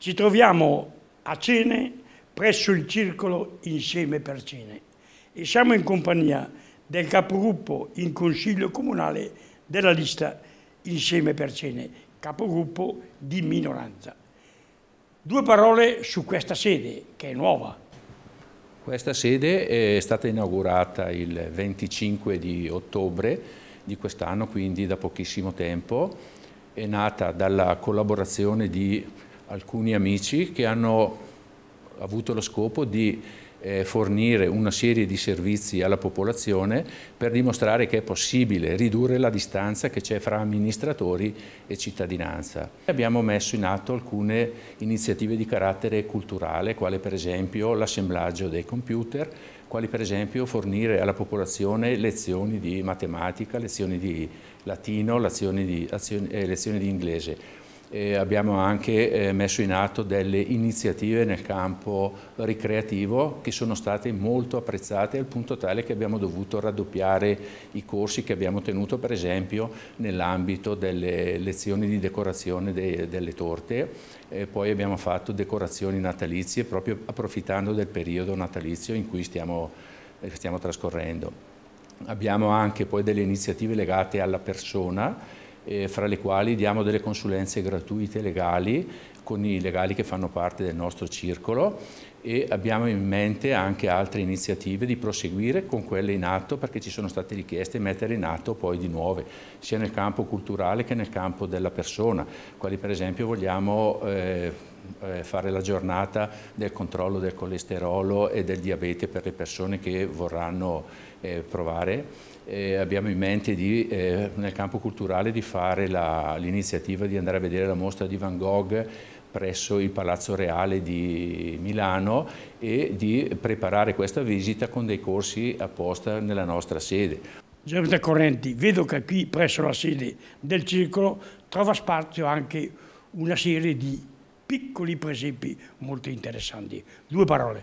Ci troviamo a cene presso il circolo Insieme per Cene e siamo in compagnia del capogruppo in Consiglio Comunale della lista Insieme per Cene, capogruppo di minoranza. Due parole su questa sede, che è nuova. Questa sede è stata inaugurata il 25 di ottobre di quest'anno, quindi da pochissimo tempo. È nata dalla collaborazione di alcuni amici che hanno avuto lo scopo di eh, fornire una serie di servizi alla popolazione per dimostrare che è possibile ridurre la distanza che c'è fra amministratori e cittadinanza. Abbiamo messo in atto alcune iniziative di carattere culturale, quale per esempio l'assemblaggio dei computer, quali per esempio fornire alla popolazione lezioni di matematica, lezioni di latino, lezioni di, lezioni di inglese. E abbiamo anche eh, messo in atto delle iniziative nel campo ricreativo che sono state molto apprezzate al punto tale che abbiamo dovuto raddoppiare i corsi che abbiamo tenuto per esempio nell'ambito delle lezioni di decorazione delle torte e poi abbiamo fatto decorazioni natalizie proprio approfittando del periodo natalizio in cui stiamo, eh, stiamo trascorrendo. Abbiamo anche poi delle iniziative legate alla persona eh, fra le quali diamo delle consulenze gratuite legali con i legali che fanno parte del nostro circolo e abbiamo in mente anche altre iniziative di proseguire con quelle in atto perché ci sono state richieste e mettere in atto poi di nuove, sia nel campo culturale che nel campo della persona, quali per esempio vogliamo eh, eh fare la giornata del controllo del colesterolo e del diabete per le persone che vorranno eh, provare. Eh, abbiamo in mente di, eh, nel campo culturale di fare l'iniziativa di andare a vedere la mostra di Van Gogh presso il Palazzo Reale di Milano e di preparare questa visita con dei corsi apposta nella nostra sede. Giuseppe Correnti, vedo che qui presso la sede del circolo trova spazio anche una serie di piccoli presepi molto interessanti. Due parole.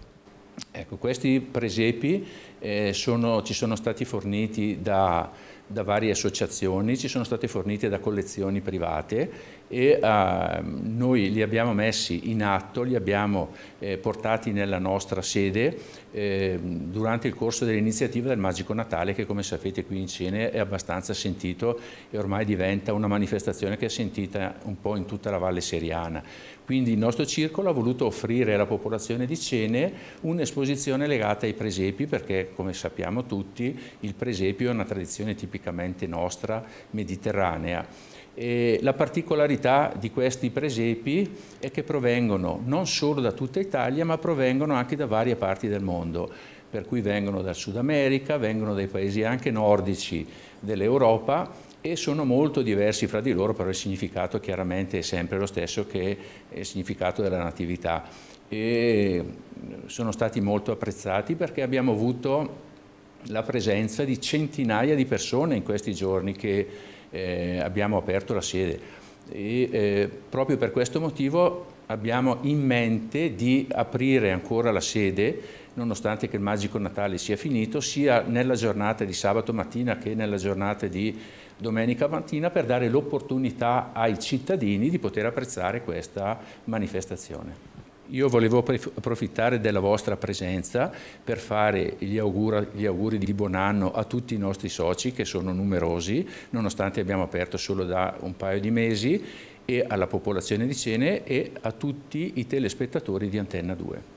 Ecco, questi presepi eh, sono, ci sono stati forniti da, da, varie associazioni, ci sono stati forniti da collezioni private e eh, noi li abbiamo messi in atto, li abbiamo eh, portati nella nostra sede ehm, durante il corso dell'iniziativa del Magico Natale che come sapete qui in Cene è abbastanza sentito e ormai diventa una manifestazione che è sentita un po' in tutta la Valle Seriana. Quindi il nostro circolo ha voluto offrire alla popolazione di Cene un'esposizione esposizione legata ai presepi perché come sappiamo tutti il presepio è una tradizione tipicamente nostra mediterranea. E la particolarità di questi presepi è che provengono non solo da tutta Italia ma provengono anche da varie parti del mondo per cui vengono dal Sud America, vengono dai paesi anche nordici dell'Europa e sono molto diversi fra di loro, però il significato chiaramente è sempre lo stesso che il significato della natività. E sono stati molto apprezzati perché abbiamo avuto la presenza di centinaia di persone in questi giorni che eh, abbiamo aperto la sede e eh, proprio per questo motivo abbiamo in mente di aprire ancora la sede nonostante che il Magico Natale sia finito sia nella giornata di sabato mattina che nella giornata di domenica mattina per dare l'opportunità ai cittadini di poter apprezzare questa manifestazione. Io volevo approfittare della vostra presenza per fare gli auguri, gli auguri, di buon anno a tutti i nostri soci che sono numerosi, nonostante abbiamo aperto solo da un paio di mesi, e alla popolazione di Cene e a tutti i telespettatori di Antenna 2.